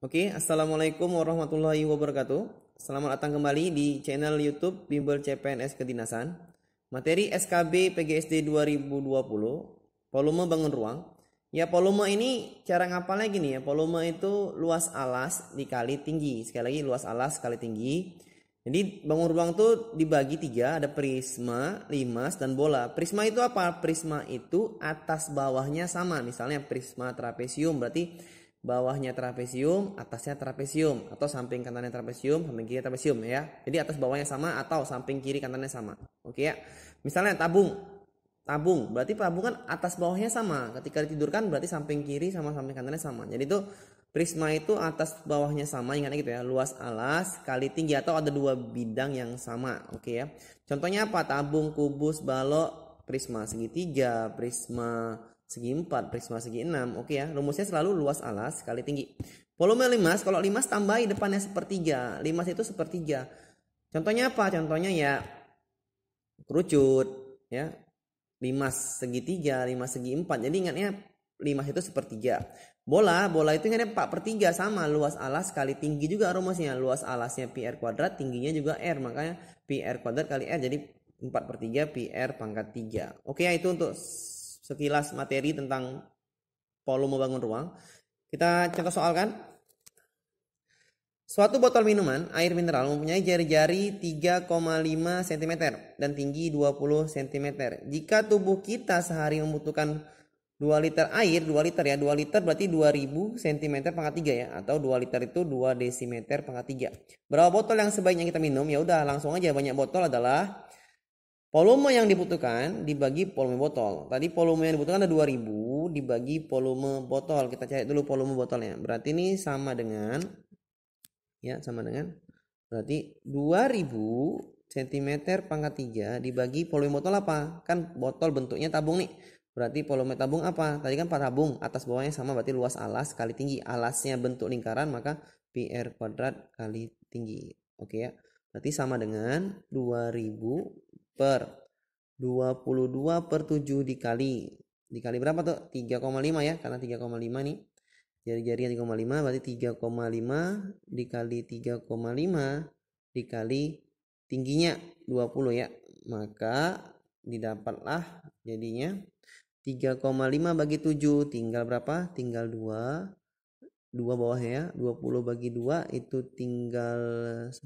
Oke, okay, Assalamualaikum warahmatullahi wabarakatuh. Selamat datang kembali di channel YouTube Bimbel CPNS Kedinasan. Materi SKB PGSD 2020, volume bangun ruang. Ya, volume ini cara ngapalnya gini ya. Volume itu luas alas dikali tinggi. Sekali lagi, luas alas kali tinggi. Jadi bangun ruang itu dibagi tiga, ada prisma, limas, dan bola. Prisma itu apa? Prisma itu atas bawahnya sama. Misalnya prisma trapesium berarti bawahnya trapesium, atasnya trapesium atau samping kanannya trapesium, samping kiri trapesium ya. Jadi atas bawahnya sama atau samping kiri kanannya sama. Oke ya. Misalnya tabung. Tabung, berarti tabung kan atas bawahnya sama. Ketika ditidurkan berarti samping kiri sama samping kanannya sama. Jadi itu prisma itu atas bawahnya sama, ingatnya gitu ya. Luas alas kali tinggi atau ada dua bidang yang sama. Oke ya. Contohnya apa? Tabung, kubus, balok, prisma segitiga, prisma segi 4 prisma segi 6 oke ya rumusnya selalu luas alas kali tinggi volume limas kalau limas tambahi depannya sepertiga limas itu sepertiga contohnya apa contohnya ya kerucut ya limas segitiga limas segi 4 jadi ingatnya limas itu sepertiga bola bola itu ingatnya 4 per 3 sama luas alas kali tinggi juga rumusnya luas alasnya PR kuadrat tingginya juga r makanya PR kuadrat kali r jadi 4 per 3 PR pangkat 3 oke ya itu untuk sekilas materi tentang volume bangun ruang. Kita contoh soalkan. Suatu botol minuman air mineral mempunyai jari-jari 3,5 cm dan tinggi 20 cm. Jika tubuh kita sehari membutuhkan 2 liter air, 2 liter ya, 2 liter berarti 2000 cm pangkat 3 ya, atau 2 liter itu 2 desimeter pangkat 3. Berapa botol yang sebaiknya kita minum? Ya udah langsung aja banyak botol adalah Volume yang dibutuhkan dibagi volume botol. Tadi volume yang dibutuhkan ada 2000 dibagi volume botol. Kita cari dulu volume botolnya. Berarti ini sama dengan ya sama dengan berarti 2000 cm pangkat 3 dibagi volume botol apa? Kan botol bentuknya tabung nih. Berarti volume tabung apa? Tadi kan tabung atas bawahnya sama berarti luas alas kali tinggi. Alasnya bentuk lingkaran maka PR kuadrat kali tinggi. Oke ya. Berarti sama dengan 2000 per 22 per 7 dikali dikali berapa tuh 3,5 ya karena 3,5 nih jari-jarian 3,5 berarti 3,5 dikali 3,5 dikali tingginya 20 ya maka didapatlah jadinya 3,5 bagi 7 tinggal berapa tinggal 2 2 bawah ya 20 bagi 2 itu tinggal 10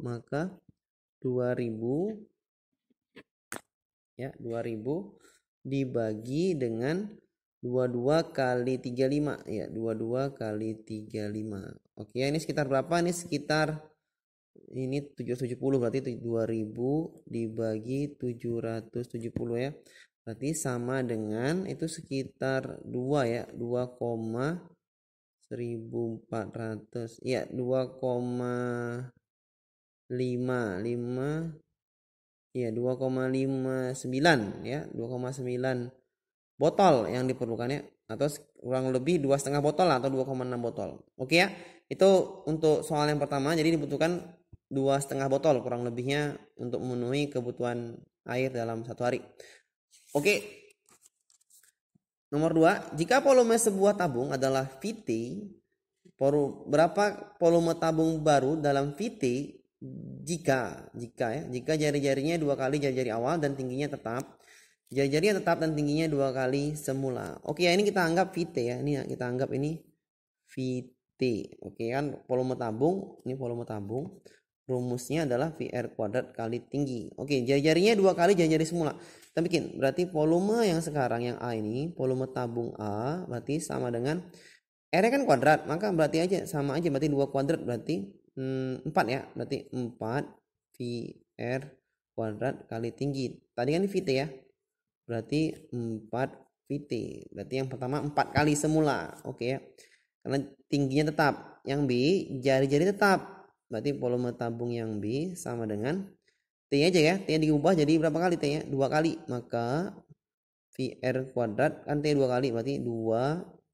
maka 2000 ya 2000 dibagi dengan 22 kali 35 ya 22 kali 35 oke ya ini sekitar berapa ini sekitar ini 770 berarti 2000 dibagi 770 ya berarti sama dengan itu sekitar 2 ya 2, 1400 ya 2,5 5 Iya, ya 2,59 ya 2,9 botol yang diperlukannya atau kurang lebih dua setengah botol atau 2,6 botol oke ya itu untuk soal yang pertama jadi dibutuhkan dua setengah botol kurang lebihnya untuk memenuhi kebutuhan air dalam satu hari oke nomor dua jika volume sebuah tabung adalah VT berapa volume tabung baru dalam VT jika jika ya jika jari-jarinya dua kali jari-jari awal dan tingginya tetap jari-jarinya tetap dan tingginya dua kali semula oke ya ini kita anggap VT ya ini ya, kita anggap ini VT oke kan volume tabung ini volume tabung rumusnya adalah VR kuadrat kali tinggi oke jari-jarinya dua kali jari-jari semula kita bikin berarti volume yang sekarang yang A ini volume tabung A berarti sama dengan R kan kuadrat maka berarti aja sama aja berarti dua kuadrat berarti Hmm, empat 4 ya berarti 4 VR kuadrat kali tinggi tadi kan VT ya berarti 4 VT berarti yang pertama 4 kali semula oke ya karena tingginya tetap yang B jari-jari tetap berarti volume tabung yang B sama dengan T aja ya T diubah jadi berapa kali T ya dua kali maka VR kuadrat kan T dua kali berarti 2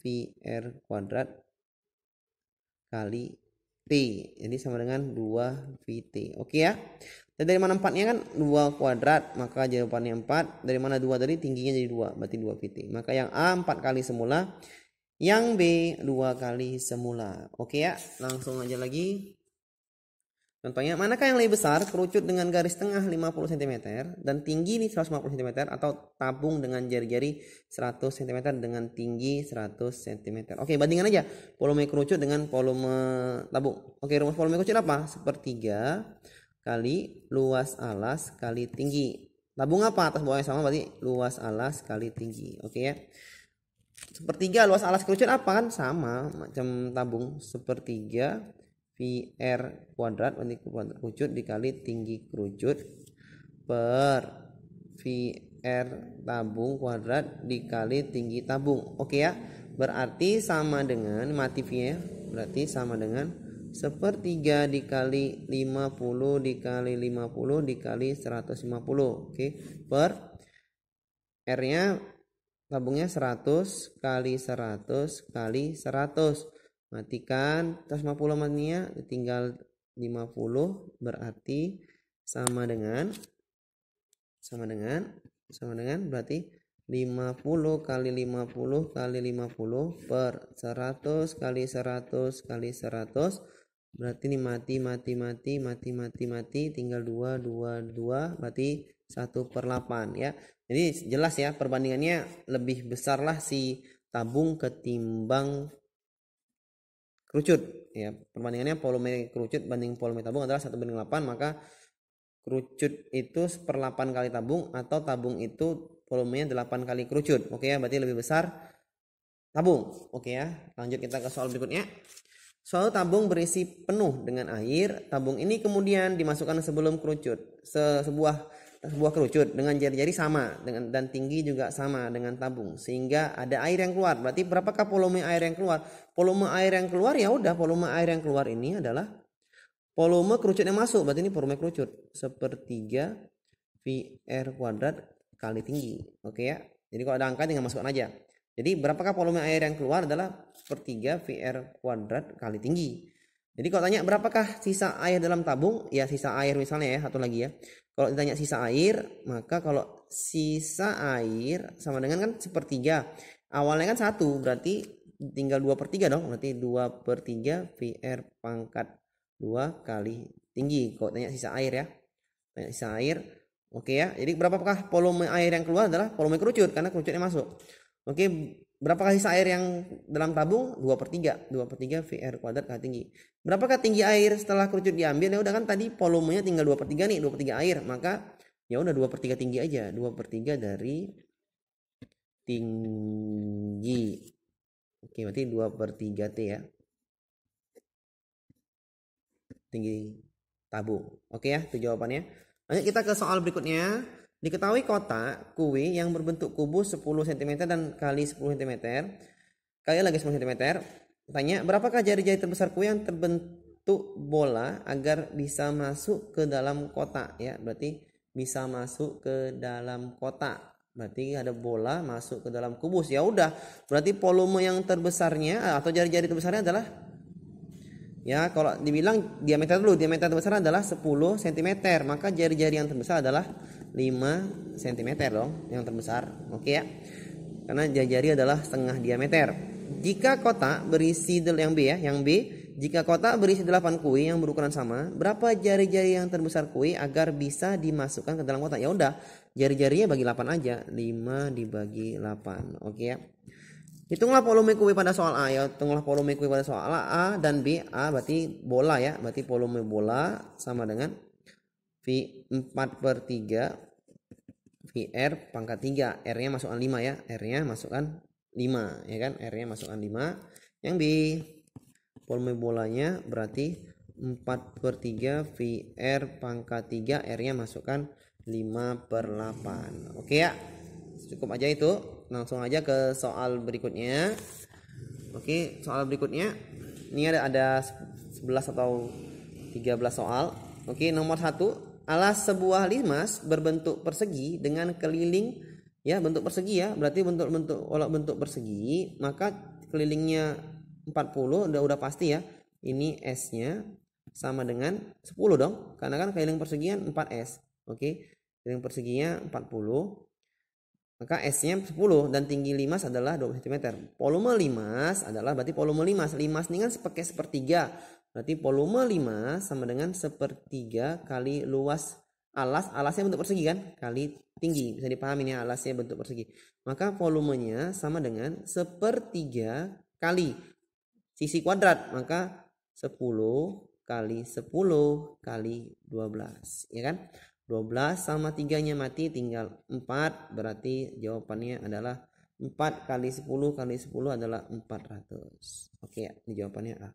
VR kuadrat kali T. Jadi sama dengan 2VT. Oke ya. Dan dari mana 4-nya kan 2 kuadrat, maka jawabannya 4. Dari mana 2 tadi tingginya jadi 2, berarti 2VT. Maka yang A 4 kali semula, yang B 2 kali semula. Oke ya, langsung aja lagi. Contohnya, manakah yang lebih besar, kerucut dengan garis tengah 50 cm dan tinggi ini 150 cm atau tabung dengan jari-jari 100 cm dengan tinggi 100 cm. Oke, bandingkan aja volume kerucut dengan volume tabung. Oke, rumus volume kerucut apa? Sepertiga kali luas alas kali tinggi. Tabung apa? Atas bawahnya sama berarti luas alas kali tinggi. Oke ya. Sepertiga luas alas kerucut apa kan sama macam tabung. Sepertiga PR kuadrat berarti kuadrat kerucut dikali tinggi kerucut per VR tabung kuadrat dikali tinggi tabung. Oke ya. Berarti sama dengan mati ya. Berarti sama dengan sepertiga dikali 50 dikali 50 dikali 150. Oke. Per R-nya tabungnya 100 kali 100 kali 100 matikan terus 50 menitnya tinggal 50 berarti sama dengan sama dengan sama dengan berarti 50 kali 50 kali 50 per 100 kali 100 kali 100 berarti ini mati mati mati mati mati mati tinggal 2 2 2 berarti 1 per 8 ya jadi jelas ya perbandingannya lebih besarlah si tabung ketimbang kerucut ya perbandingannya volume kerucut banding volume tabung adalah satu banding 8 maka kerucut itu per 8 kali tabung atau tabung itu volumenya 8 kali kerucut oke ya berarti lebih besar tabung oke ya lanjut kita ke soal berikutnya soal tabung berisi penuh dengan air tabung ini kemudian dimasukkan sebelum kerucut Se sebuah sebuah kerucut dengan jari-jari sama dengan dan tinggi juga sama dengan tabung sehingga ada air yang keluar. Berarti berapakah volume air yang keluar? Volume air yang keluar ya udah volume air yang keluar ini adalah volume kerucut yang masuk. Berarti ini volume kerucut sepertiga VR kuadrat kali tinggi. Oke ya. Jadi kalau ada angka tinggal masukkan aja. Jadi berapakah volume air yang keluar adalah sepertiga VR kuadrat kali tinggi. Jadi kalau tanya berapakah sisa air dalam tabung? Ya sisa air misalnya ya satu lagi ya. Kalau ditanya sisa air, maka kalau sisa air sama dengan kan sepertiga. Awalnya kan satu, berarti tinggal dua per 3 dong. Berarti dua per 3 VR pangkat dua kali tinggi. Kalau tanya sisa air ya. Tanya sisa air. Oke ya. Jadi berapakah volume air yang keluar adalah volume kerucut. Karena kerucutnya masuk. Oke. Berapa sisa air yang dalam tabung? 2 per 3. 2 per 3 VR kuadrat kali tinggi. Berapakah tinggi air setelah kerucut diambil? Ya udah kan tadi volumenya tinggal 2 per 3 nih. 2 per 3 air. Maka ya udah 2 per 3 tinggi aja. 2 per 3 dari tinggi. Oke berarti 2 per 3 T ya. Tinggi tabung. Oke ya itu jawabannya. Lanjut kita ke soal berikutnya. Diketahui kotak kue yang berbentuk kubus 10 cm dan kali 10 cm. Kali lagi 10 cm. Tanya, berapakah jari-jari terbesar kue yang terbentuk bola agar bisa masuk ke dalam kotak ya? Berarti bisa masuk ke dalam kotak. Berarti ada bola masuk ke dalam kubus. Ya udah, berarti volume yang terbesarnya atau jari-jari terbesarnya adalah ya kalau dibilang diameter dulu, diameter terbesar adalah 10 cm, maka jari-jari yang terbesar adalah 5 cm dong yang terbesar oke okay ya karena jari adalah setengah diameter jika kotak berisi del yang B ya yang B jika kotak berisi 8 kue yang berukuran sama berapa jari-jari yang terbesar kue agar bisa dimasukkan ke dalam kotak ya udah jari-jarinya bagi 8 aja 5 dibagi 8 oke okay ya Hitunglah volume kue pada soal A ya. Hitunglah volume kue pada soal A, A dan B. A berarti bola ya. Berarti volume bola sama dengan V 4 per 3 VR pangkat 3 R nya masukkan 5 ya R nya masukkan 5 ya kan R nya masukkan 5 yang B volume bolanya berarti 4 per 3 VR pangkat 3 R nya masukkan 5 per 8 oke ya cukup aja itu langsung aja ke soal berikutnya oke soal berikutnya ini ada ada 11 atau 13 soal oke nomor 1 Alas sebuah limas berbentuk persegi dengan keliling ya bentuk persegi ya berarti bentuk bentuk kalau bentuk persegi maka kelilingnya 40 udah udah pasti ya ini s nya sama dengan 10 dong karena kan keliling persegian 4s oke keliling persegiannya 40 maka S nya 10 dan tinggi limas adalah 20 cm. Volume limas adalah berarti volume limas. Limas ini kan sepeke sepertiga Berarti volume 5 sama dengan sepertiga kali luas alas. Alasnya bentuk persegi kan? Kali tinggi. Bisa dipahami ya alasnya bentuk persegi. Maka volumenya sama dengan sepertiga kali sisi kuadrat. Maka 10 kali 10 kali 12. Ya kan? 12 sama 3 nya mati tinggal 4 berarti jawabannya adalah 4 kali 10 kali 10 adalah 400 oke ini jawabannya A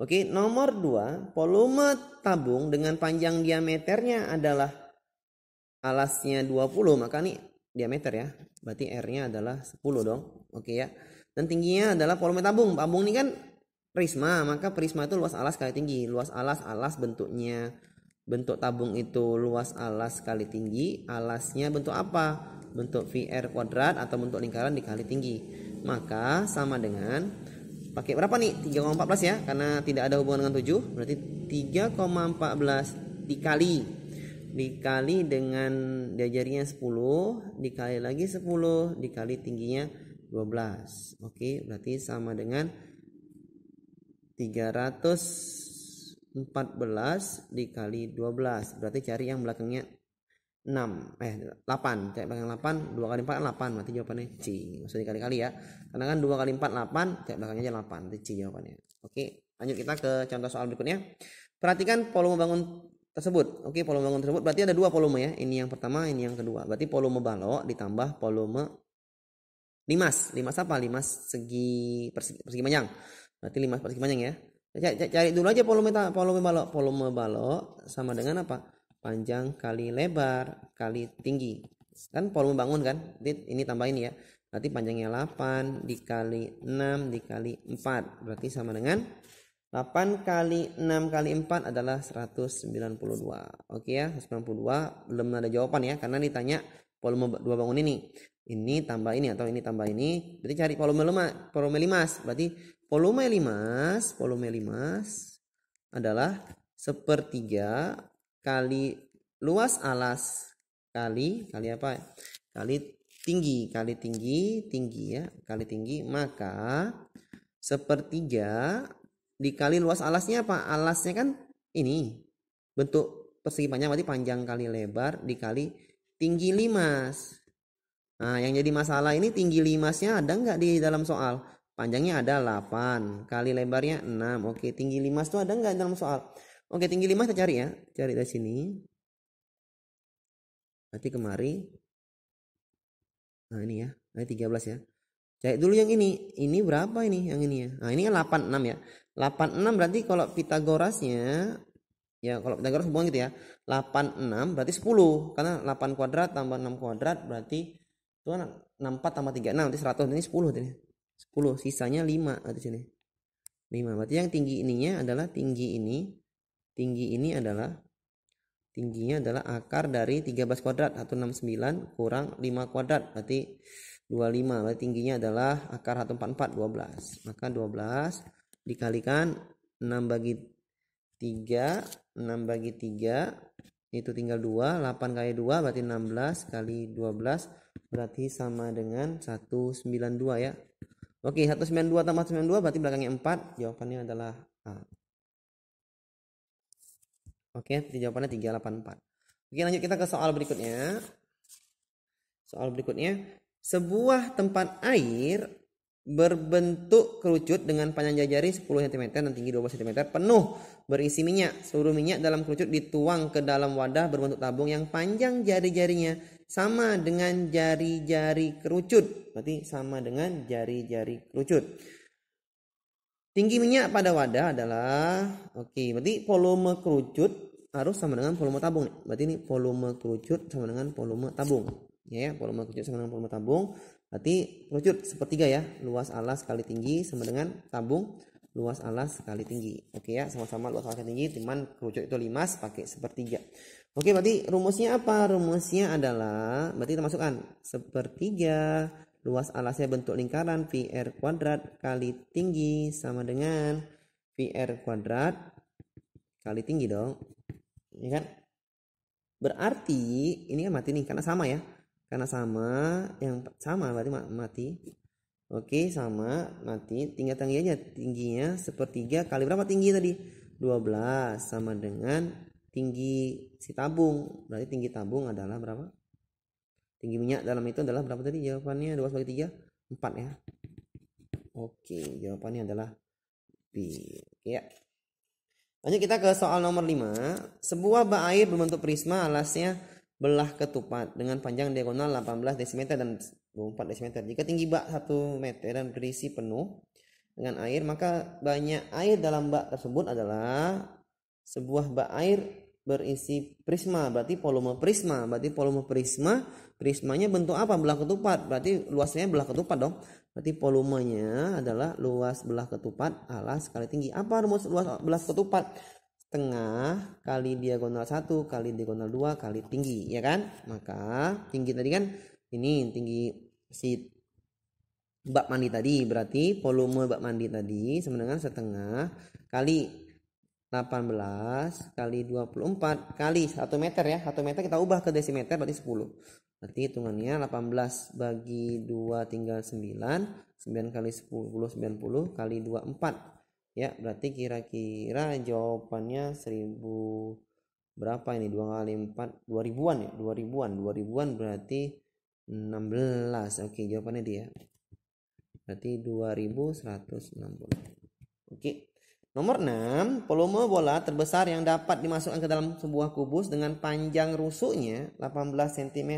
Oke, nomor 2, volume tabung dengan panjang diameternya adalah alasnya 20, maka nih diameter ya. Berarti R-nya adalah 10 dong. Oke ya. Dan tingginya adalah volume tabung. Tabung ini kan prisma, maka prisma itu luas alas kali tinggi. Luas alas, alas bentuknya bentuk tabung itu luas alas kali tinggi. Alasnya bentuk apa? Bentuk VR kuadrat atau bentuk lingkaran dikali tinggi. Maka sama dengan pakai berapa nih 3,14 ya karena tidak ada hubungan dengan 7 berarti 3,14 dikali dikali dengan diajarinya 10 dikali lagi 10 dikali tingginya 12 oke berarti sama dengan 314 dikali 12 berarti cari yang belakangnya 6 eh 8 cek belakang 8 2 kali 4 8 kan berarti jawabannya C usah dikali-kali ya karena kan 2 kali 4 8 cek belakangnya aja 8 berarti C jawabannya oke lanjut kita ke contoh soal berikutnya perhatikan volume bangun tersebut oke volume bangun tersebut berarti ada dua volume ya ini yang pertama ini yang kedua berarti volume balok ditambah volume limas limas apa limas segi persegi, persegi panjang berarti limas persegi panjang ya cari, cari dulu aja volume volume balok volume balok sama dengan apa panjang kali lebar kali tinggi kan volume bangun kan ini, tambahin tambah ini ya berarti panjangnya 8 dikali 6 dikali 4 berarti sama dengan 8 kali 6 kali 4 adalah 192 oke ya 192 belum ada jawaban ya karena ditanya volume dua bangun ini ini tambah ini atau ini tambah ini berarti cari volume lemak volume limas berarti volume limas volume limas adalah sepertiga kali luas alas kali kali apa? Kali tinggi, kali tinggi, tinggi ya, kali tinggi maka sepertiga dikali luas alasnya apa? Alasnya kan ini bentuk persegi panjang berarti panjang kali lebar dikali tinggi limas. Nah, yang jadi masalah ini tinggi limasnya ada nggak di dalam soal? Panjangnya ada 8, kali lebarnya 6. Oke, tinggi limas itu ada nggak dalam soal? Oke, tinggi 5 kita cari ya. Cari dari sini. Nanti kemari. Nah, ini ya. Nah, 13 ya. Cari dulu yang ini. Ini berapa ini? Yang ini ya. Nah, ini kan 86 ya. 86 berarti kalau Pitagorasnya ya kalau Pitagoras hubungan gitu ya. 86 berarti 10 karena 8 kuadrat tambah 6 kuadrat berarti itu kan 64 tambah 36 nanti 100 ini 10 ini. 10 sisanya 5 di sini. 5 berarti yang tinggi ininya adalah tinggi ini tinggi ini adalah tingginya adalah akar dari 13 kuadrat 169 kurang 5 kuadrat berarti 25 berarti tingginya adalah akar 144 12 maka 12 dikalikan 6 bagi 3 6 bagi 3 itu tinggal 2 8 kali 2 berarti 16 kali 12 berarti sama dengan 192 ya Oke 192 tambah 92 berarti belakangnya 4 jawabannya adalah A Oke, jawabannya 384. Oke, lanjut kita ke soal berikutnya. Soal berikutnya, sebuah tempat air berbentuk kerucut dengan panjang jari 10 cm dan tinggi 12 cm penuh berisi minyak. Seluruh minyak dalam kerucut dituang ke dalam wadah berbentuk tabung yang panjang jari-jarinya sama dengan jari-jari kerucut. Berarti sama dengan jari-jari kerucut. Tinggi minyak pada wadah adalah oke, okay, berarti volume kerucut harus sama dengan volume tabung. Berarti ini volume kerucut sama dengan volume tabung. Ya, ya volume kerucut sama dengan volume tabung. Berarti kerucut sepertiga ya, luas alas kali tinggi sama dengan tabung luas alas kali tinggi. Oke okay, ya, sama-sama luas alas kali tinggi, cuman kerucut itu limas pakai sepertiga. Oke, okay, berarti rumusnya apa? Rumusnya adalah berarti kita masukkan sepertiga Luas alasnya bentuk lingkaran VR kuadrat kali tinggi sama dengan VR kuadrat kali tinggi dong. Ya kan? Berarti ini kan mati nih karena sama ya. Karena sama yang sama berarti mati. Oke, sama mati. tinggal tinggi tingginya tingginya sepertiga kali berapa tinggi tadi? 12 sama dengan tinggi si tabung. Berarti tinggi tabung adalah berapa? tinggi minyak dalam itu adalah berapa tadi jawabannya 2 bagi 3 4 ya oke jawabannya adalah B ya lanjut kita ke soal nomor 5 sebuah bak air berbentuk prisma alasnya belah ketupat dengan panjang diagonal 18 desimeter dan 24 desimeter jika tinggi bak 1 meter dan berisi penuh dengan air maka banyak air dalam bak tersebut adalah sebuah bak air berisi prisma berarti volume prisma berarti volume prisma prismanya bentuk apa belah ketupat berarti luasnya belah ketupat dong berarti volumenya adalah luas belah ketupat alas kali tinggi apa rumus luas belah ketupat setengah kali diagonal satu kali diagonal dua kali tinggi ya kan maka tinggi tadi kan ini tinggi si bak mandi tadi berarti volume bak mandi tadi sama dengan setengah kali 18 kali 24 kali 1 meter ya. 1 meter kita ubah ke desimeter berarti 10. Berarti hitungannya 18 bagi 2 tinggal 9. 9 kali 10 90 kali 24. Ya, berarti kira-kira jawabannya 1000 berapa ini 2 kali 4 2000-an ya, 2000-an. 2000-an berarti 16. Oke, jawabannya dia. Berarti 2160. Oke. Nomor 6, volume bola terbesar yang dapat dimasukkan ke dalam sebuah kubus dengan panjang rusuknya 18 cm.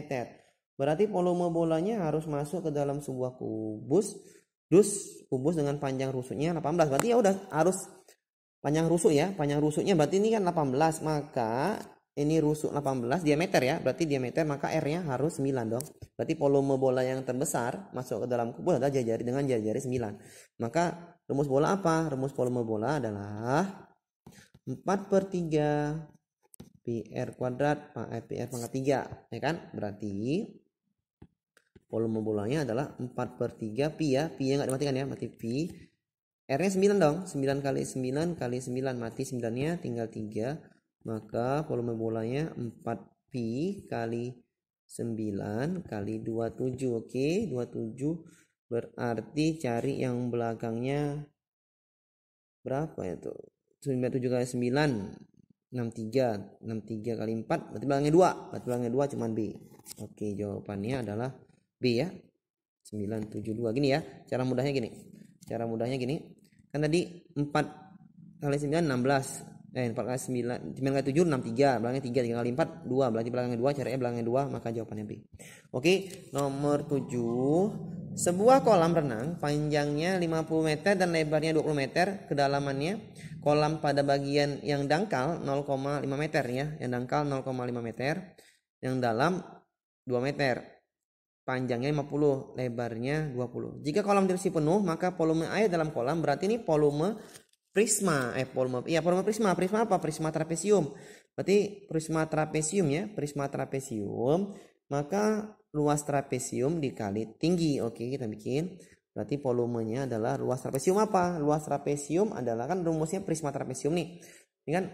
Berarti volume bolanya harus masuk ke dalam sebuah kubus, dus kubus dengan panjang rusuknya 18. Berarti ya udah harus panjang rusuk ya, panjang rusuknya berarti ini kan 18, maka ini rusuk 18 diameter ya berarti diameter maka R nya harus 9 dong berarti volume bola yang terbesar masuk ke dalam kubur adalah jari-jari dengan jari-jari 9 maka rumus bola apa rumus volume bola adalah 4 per 3 PR kuadrat eh, eh, PR pangkat 3 ya kan berarti volume bolanya adalah 4 per 3 pi ya pi nya gak dimatikan ya mati pi R nya 9 dong 9 kali 9 kali 9 mati 9 nya tinggal 3 maka volume bolanya 4pi kali 9 kali 27. Oke, 27 berarti cari yang belakangnya berapa ya tuh? 97 kali 9 63 63 kali 4 berarti belakangnya 2 berarti belakangnya 2 cuman B oke jawabannya adalah B ya 972 gini ya cara mudahnya gini cara mudahnya gini kan tadi 4 kali 9 16 eh 4 kali 9 9 kali 7 6 3 belakangnya 3 3 kali 4 2 berarti belakangnya 2 caranya belakangnya 2 maka jawabannya B oke nomor 7 sebuah kolam renang panjangnya 50 meter dan lebarnya 20 meter kedalamannya kolam pada bagian yang dangkal 0,5 meter ya yang dangkal 0,5 meter yang dalam 2 meter panjangnya 50 lebarnya 20 jika kolam diisi penuh maka volume air dalam kolam berarti ini volume prisma eh polma ya polma prisma prisma apa prisma trapesium berarti prisma trapesium ya prisma trapesium maka luas trapesium dikali tinggi oke kita bikin berarti volumenya adalah luas trapesium apa luas trapesium adalah kan rumusnya prisma trapesium nih ini kan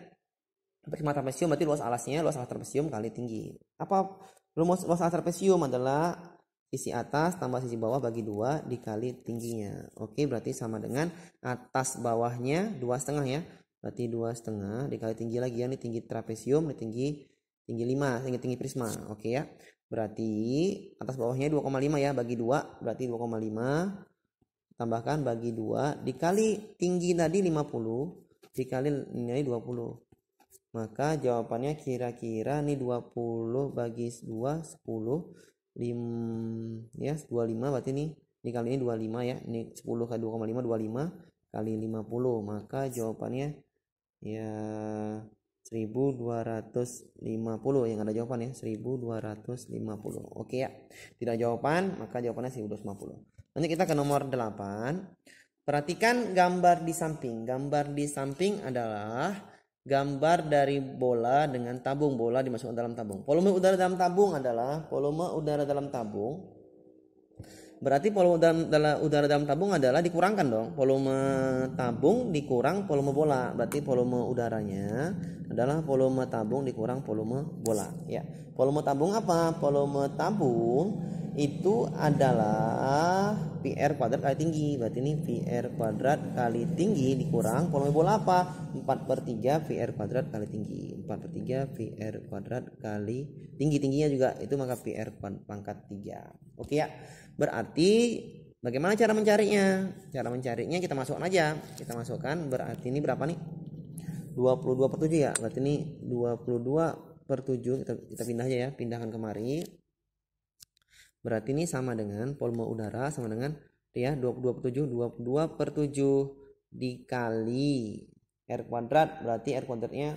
prisma trapesium berarti luas alasnya luas alas trapesium kali tinggi apa rumus luas alas trapesium adalah sisi atas tambah sisi bawah bagi dua dikali tingginya. Oke, berarti sama dengan atas bawahnya dua setengah ya. Berarti dua setengah dikali tinggi lagi ya. Ini tinggi trapesium, ini tinggi tinggi 5, tinggi tinggi prisma. Oke ya. Berarti atas bawahnya 2,5 ya bagi dua berarti 2,5 tambahkan bagi dua dikali tinggi tadi 50 dikali nilai 20. Maka jawabannya kira-kira nih 20 bagi 2 10 5 ya 25 berarti nih kali ini dua lima ya ini sepuluh kali dua koma lima 2,5 lima kali lima puluh maka jawabannya ya seribu dua ratus lima puluh yang ada jawaban ya seribu dua ratus lima puluh oke ya tidak jawaban maka jawabannya dua puluh nanti kita ke nomor delapan perhatikan gambar di samping gambar di samping adalah gambar dari bola dengan tabung bola dimasukkan dalam tabung. Volume udara dalam tabung adalah volume udara dalam tabung. Berarti volume udara, udara dalam tabung adalah dikurangkan dong. Volume tabung dikurang volume bola. Berarti volume udaranya adalah volume tabung dikurang volume bola. Ya. Volume tabung apa? Volume tabung itu adalah PR kuadrat kali tinggi berarti ini PR kuadrat kali tinggi dikurang volume bola apa 4 per 3 PR kuadrat kali tinggi 4 per 3 PR kuadrat kali tinggi-tingginya juga itu maka PR pangkat 3 oke ya berarti bagaimana cara mencarinya cara mencarinya kita masukkan aja kita masukkan berarti ini berapa nih 22 per 7 ya berarti ini 22 per 7 kita, kita pindah aja ya pindahkan kemari Berarti ini sama dengan volume udara sama dengan ya 27 22 per 7 dikali R kuadrat berarti R kuadratnya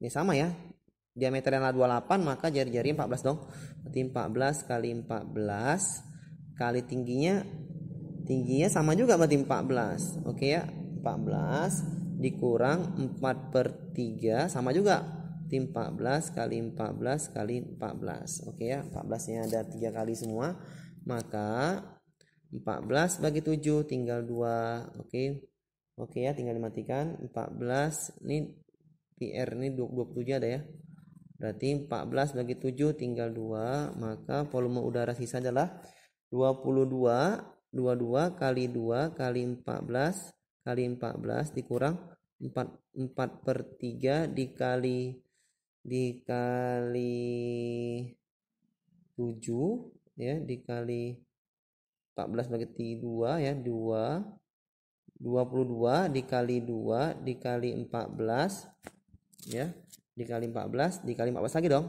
ini sama ya diameternya adalah 28 maka jari-jari 14 dong berarti 14 kali 14 kali tingginya tingginya sama juga berarti 14 oke ya 14 dikurang 4 per 3 sama juga Berarti 14 kali 14 kali 14. Oke ya, 14 nya ada 3 kali semua. Maka 14 bagi 7 tinggal 2. Oke. Oke ya, tinggal dimatikan. 14 ini PR ini 27 ada ya. Berarti 14 bagi 7 tinggal 2, maka volume udara sisa adalah 22 22 kali 2 kali 14 kali 14 dikurang 4 4 per 3 dikali dikali 7 ya dikali 14 bagi 2 ya 2 22 dikali 2 dikali 14 ya dikali 14 dikali 14 lagi dong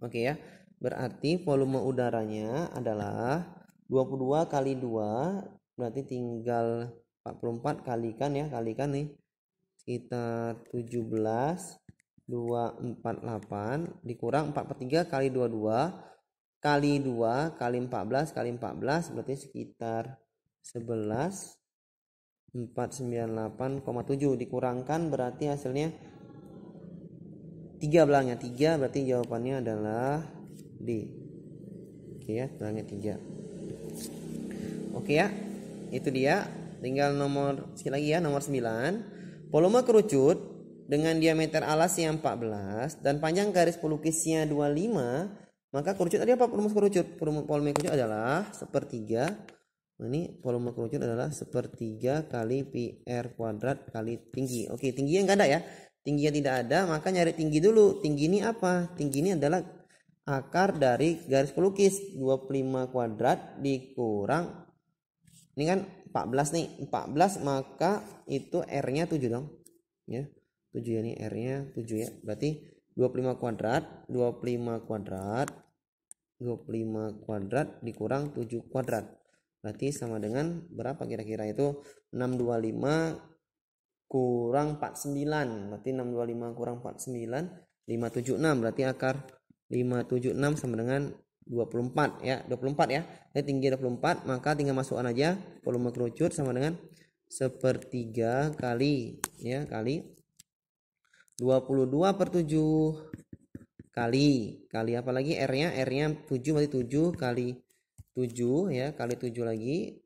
oke ya berarti volume udaranya adalah 22 kali 2 berarti tinggal 44 kalikan ya kalikan nih kita 17 248 dikurang 4 per 3 kali 22 kali 2 kali 14 kali 14 berarti sekitar 11 498,7 dikurangkan berarti hasilnya 3 belahnya 3 berarti jawabannya adalah D oke ya belahnya 3 oke ya itu dia tinggal nomor sekali lagi ya nomor 9 volume kerucut dengan diameter alas yang 14 dan panjang garis pelukisnya 25, maka kerucut tadi apa rumus kerucut? Volume kerucut adalah sepertiga. Ini volume kerucut adalah sepertiga kali pi r kuadrat kali tinggi. Oke, tingginya enggak ada ya. Tingginya tidak ada, maka nyari tinggi dulu. Tinggi ini apa? Tinggi ini adalah akar dari garis pelukis 25 kuadrat dikurang ini kan 14 nih 14 maka itu R nya 7 dong ya 7 ya nih R nya 7 ya berarti 25 kuadrat 25 kuadrat 25 kuadrat dikurang 7 kuadrat berarti sama dengan berapa kira-kira itu 625 kurang 49 berarti 625 kurang 49 576 berarti akar 576 sama dengan 24 ya 24 ya ini tinggi 24 maka tinggal masukkan aja volume kerucut sama dengan sepertiga kali ya kali 22 per 7 kali kali apa lagi R nya R nya 7 berarti 7 kali 7 ya kali 7 lagi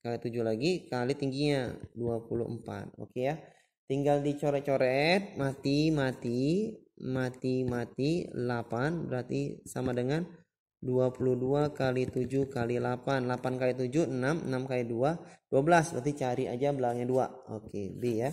kali 7 lagi kali tingginya 24 oke ya tinggal dicoret-coret mati mati mati mati 8 berarti sama dengan 22 kali 7 kali 8 8 kali 7 6 6 kali 2 12 berarti cari aja belakangnya 2 oke B ya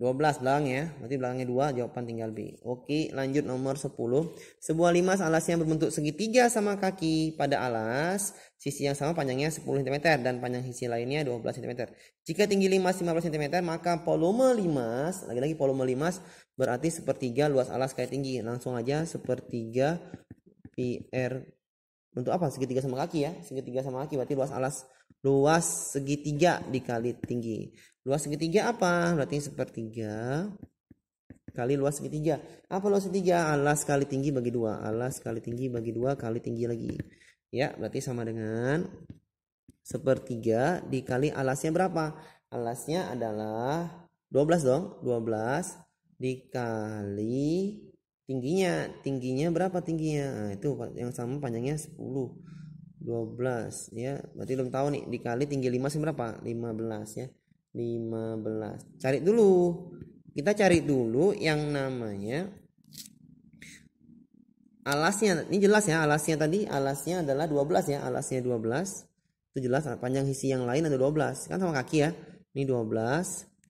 12 belakang ya. Berarti belakangnya 2, jawaban tinggal B. Oke, lanjut nomor 10. Sebuah limas alas yang berbentuk segitiga sama kaki pada alas, sisi yang sama panjangnya 10 cm dan panjang sisi lainnya 12 cm. Jika tinggi limas 15 cm, maka volume limas, lagi-lagi volume limas berarti sepertiga luas alas kayak tinggi. Langsung aja sepertiga PR untuk apa? Segitiga sama kaki ya. Segitiga sama kaki berarti luas alas luas segitiga dikali tinggi. Luas segitiga apa? Berarti sepertiga kali luas segitiga. Apa luas segitiga? Alas kali tinggi bagi dua. Alas kali tinggi bagi dua kali tinggi lagi. Ya, berarti sama dengan sepertiga dikali alasnya berapa? Alasnya adalah 12 dong. 12 dikali tingginya. Tingginya berapa tingginya? Nah, itu yang sama panjangnya 10. 12 ya. Berarti belum tahu nih dikali tinggi 5 sih berapa? 15 ya. 15 cari dulu kita cari dulu yang namanya alasnya ini jelas ya alasnya tadi alasnya adalah 12 ya alasnya 12 itu jelas panjang sisi yang lain ada 12 kan sama kaki ya ini 12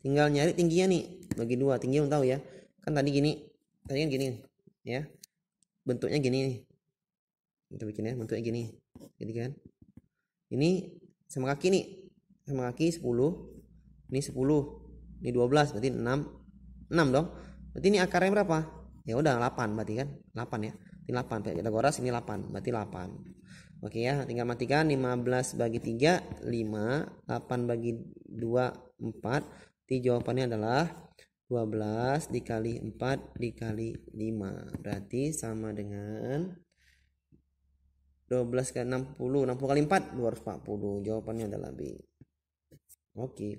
tinggal nyari tingginya nih bagi dua tinggi yang tahu ya kan tadi gini tadi kan gini ya bentuknya gini nih kita bikin ya bentuknya gini jadi gitu kan ini sama kaki nih sama kaki 10 ini 10 ini 12 berarti 6 6 dong berarti ini akarnya berapa ya udah 8 berarti kan 8 ya ini 8 Pythagoras ini 8 berarti 8 oke ya tinggal matikan 15 bagi 3 5 8 bagi 2 4 jadi jawabannya adalah 12 dikali 4 dikali 5 berarti sama dengan 12 kali 60 60 kali 4 240 jawabannya adalah B oke okay.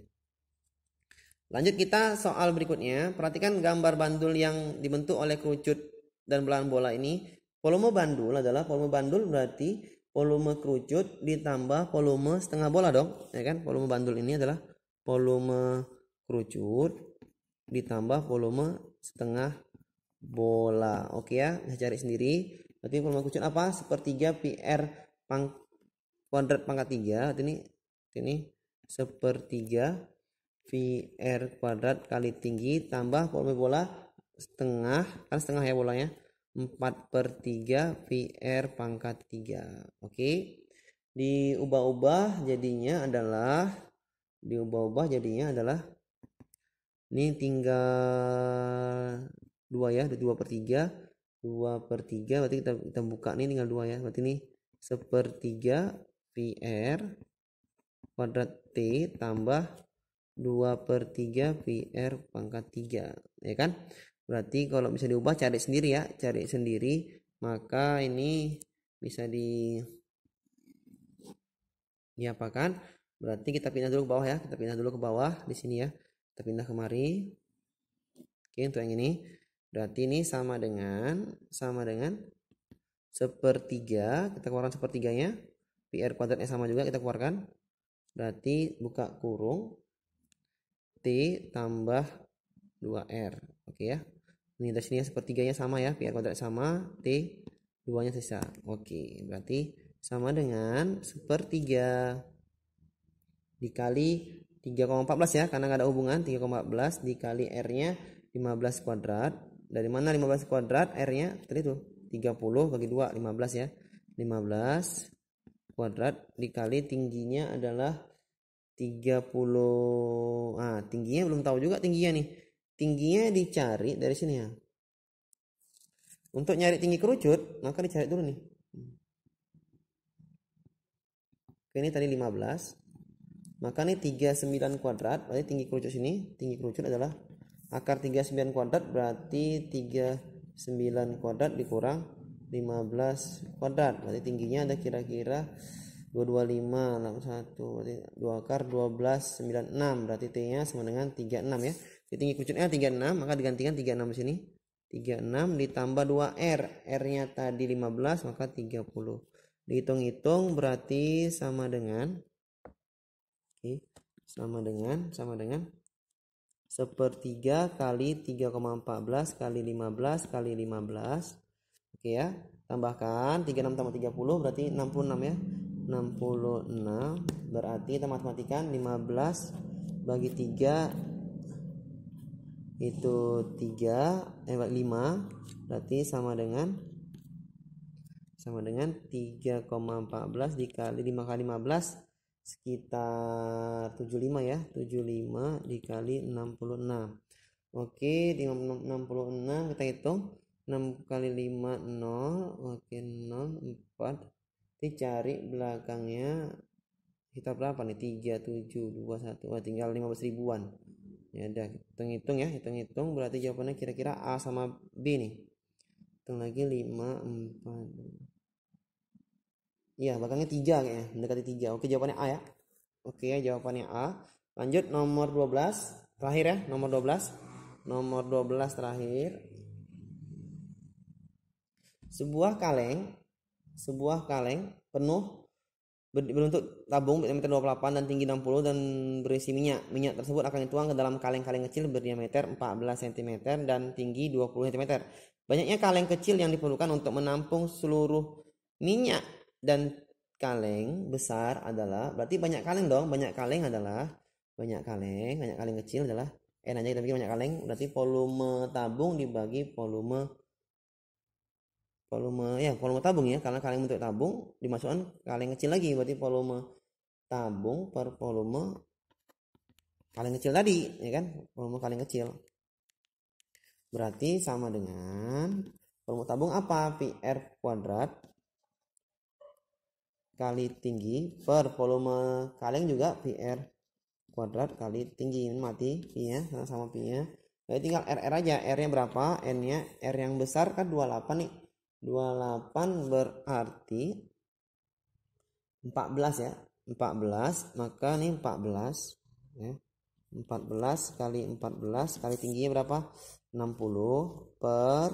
Lanjut kita soal berikutnya. Perhatikan gambar bandul yang dibentuk oleh kerucut dan belahan bola ini. Volume bandul adalah volume bandul berarti volume kerucut ditambah volume setengah bola dong, ya kan? Volume bandul ini adalah volume kerucut ditambah volume setengah bola. Oke ya, saya cari sendiri. Berarti volume kerucut apa? Sepertiga PR pang kuadrat pangkat 3. Ini ini sepertiga VR kuadrat kali tinggi tambah volume bola setengah kan setengah ya bolanya 4 per 3 VR pangkat 3 oke diubah-ubah jadinya adalah diubah-ubah jadinya adalah ini tinggal 2 ya 2 per 3 2 per 3 berarti kita, kita buka nih tinggal 2 ya berarti ini 1 per 3 VR kuadrat T tambah 2 per 3 PR pangkat 3 ya kan berarti kalau bisa diubah cari sendiri ya cari sendiri maka ini bisa di diapakan berarti kita pindah dulu ke bawah ya kita pindah dulu ke bawah di sini ya kita pindah kemari oke untuk yang ini berarti ini sama dengan sama dengan sepertiga kita keluarkan sepertiganya PR kuadratnya sama juga kita keluarkan berarti buka kurung T tambah 2R. Oke ya. Ini dari sini sepertiganya sama ya. PR kuadrat sama. T 2 nya sisa. Oke. Berarti sama dengan sepertiga dikali 3,14 ya. Karena nggak ada hubungan. 3,14 dikali R nya 15 kuadrat. Dari mana 15 kuadrat R nya? Tadi tuh 30 bagi 2 15 ya. 15 kuadrat dikali tingginya adalah 30 ah tingginya belum tahu juga tingginya nih tingginya dicari dari sini ya untuk nyari tinggi kerucut maka dicari dulu nih Oke, ini tadi 15 maka ini 39 kuadrat berarti tinggi kerucut sini tinggi kerucut adalah akar 39 kuadrat berarti 39 kuadrat dikurang 15 kuadrat berarti tingginya ada kira-kira 225 61 berarti 2 akar 12 96 berarti T nya sama dengan 36 ya jadi tinggi kucutnya eh, 36 maka digantikan 36 di sini 36 ditambah 2 R R nya tadi 15 maka 30 dihitung-hitung berarti sama dengan oke sama dengan sama dengan sepertiga kali 3,14 kali 15 kali 15 oke ya tambahkan 36 tambah 30 berarti 66 ya 66 berarti kita matematikan 15 bagi 3 itu 3 eh 5 berarti sama dengan sama dengan 3,14 dikali 5 kali 15 sekitar 75 ya 75 dikali 66 Oke, 66 kita hitung 6 kali 5 0, oke 0 4 dicari belakangnya kita berapa nih 3 7 2 1 Wah, tinggal 15 ribuan ya udah hitung-hitung ya hitung-hitung berarti jawabannya kira-kira A sama B nih hitung lagi 5 4 iya belakangnya 3 kayaknya mendekati 3 oke jawabannya A ya oke ya jawabannya A lanjut nomor 12 terakhir ya nomor 12 nomor 12 terakhir sebuah kaleng sebuah kaleng penuh berbentuk tabung diameter 28 dan tinggi 60 dan berisi minyak. Minyak tersebut akan dituang ke dalam kaleng-kaleng kecil berdiameter 14 cm dan tinggi 20 cm. Banyaknya kaleng kecil yang diperlukan untuk menampung seluruh minyak dan kaleng besar adalah berarti banyak kaleng dong. Banyak kaleng adalah banyak kaleng, banyak kaleng kecil adalah n aja kita bikin banyak kaleng berarti volume tabung dibagi volume volume ya volume tabung ya karena kaleng bentuk tabung dimasukkan kaleng kecil lagi berarti volume tabung per volume kaleng kecil tadi ya kan volume kaleng kecil berarti sama dengan volume tabung apa PR kuadrat kali tinggi per volume kaleng juga PR kuadrat kali tinggi ini mati pi ya sama, sama pi nya jadi tinggal RR aja R nya berapa N nya R yang besar kan 28 nih 28 berarti 14 ya. 14 maka ini 14 ya. 14 kali 14 kali tingginya berapa? 60 per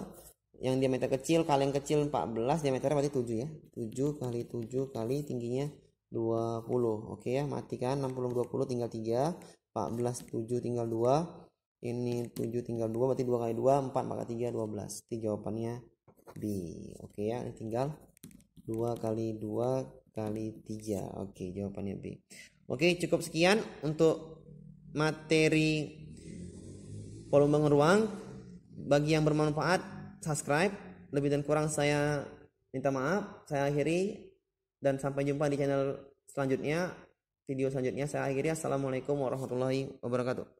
yang diameter kecil kali yang kecil 14 diameter berarti 7 ya. 7 kali 7 kali tingginya 20. Oke ya, matikan 60 20 tinggal 3, 14 7 tinggal 2. Ini 7 tinggal 2 berarti 2 kali 2 4 maka 3 12. Itu jawabannya B oke ya tinggal 2 kali 2 kali 3 oke jawabannya B oke cukup sekian untuk materi volume ruang bagi yang bermanfaat subscribe lebih dan kurang saya minta maaf saya akhiri dan sampai jumpa di channel selanjutnya video selanjutnya saya akhiri assalamualaikum warahmatullahi wabarakatuh